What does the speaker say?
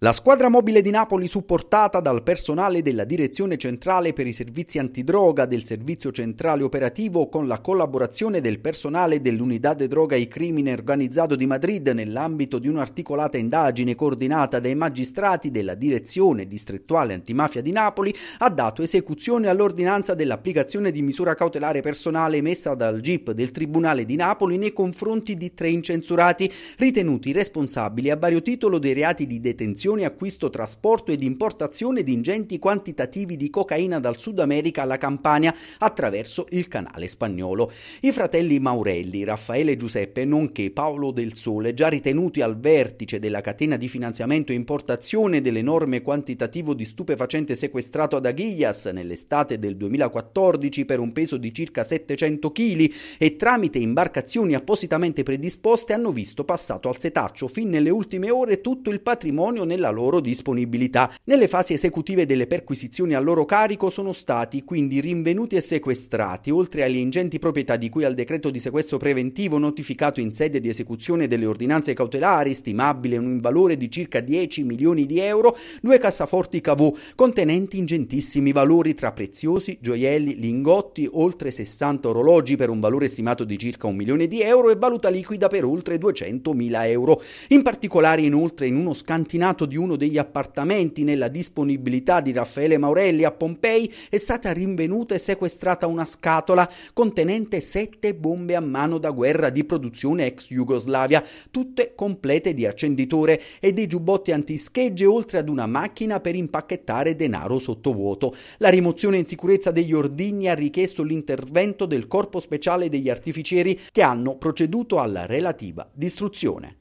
La squadra mobile di Napoli, supportata dal personale della Direzione Centrale per i Servizi Antidroga del Servizio Centrale Operativo, con la collaborazione del personale dell'Unità de Droga e Crimine Organizzato di Madrid, nell'ambito di un'articolata indagine coordinata dai magistrati della Direzione Distrettuale Antimafia di Napoli, ha dato esecuzione all'ordinanza dell'applicazione di misura cautelare personale emessa dal GIP del Tribunale di Napoli nei confronti di tre incensurati, ritenuti responsabili a vario titolo dei reati di detenzione operazioni acquisto, trasporto ed importazione di ingenti quantitativi di cocaina dal Sud America alla Campania attraverso il canale spagnolo. I fratelli Maurelli, Raffaele e Giuseppe, nonché Paolo del Sole, già ritenuti al vertice della catena di finanziamento e importazione dell'enorme quantitativo di stupefacente sequestrato ad Aguillas nell'estate del 2014 per un peso di circa 700 kg e tramite imbarcazioni appositamente predisposte hanno visto passato al setaccio fin nelle ultime ore tutto il patrimonio nel nella loro disponibilità. Nelle fasi esecutive delle perquisizioni a loro carico sono stati quindi rinvenuti e sequestrati, oltre alle ingenti proprietà di cui al decreto di sequestro preventivo notificato in sede di esecuzione delle ordinanze cautelari, stimabile in un valore di circa 10 milioni di euro, due cassaforti cavò contenenti ingentissimi valori tra preziosi, gioielli, lingotti, oltre 60 orologi per un valore stimato di circa un milione di euro e valuta liquida per oltre 200 mila euro. In particolare inoltre in uno scantinato di uno degli appartamenti nella disponibilità di Raffaele Maurelli a Pompei è stata rinvenuta e sequestrata una scatola contenente sette bombe a mano da guerra di produzione ex Jugoslavia, tutte complete di accenditore e dei giubbotti antischegge oltre ad una macchina per impacchettare denaro sottovuoto. La rimozione in sicurezza degli ordigni ha richiesto l'intervento del Corpo Speciale degli Artificieri che hanno proceduto alla relativa distruzione.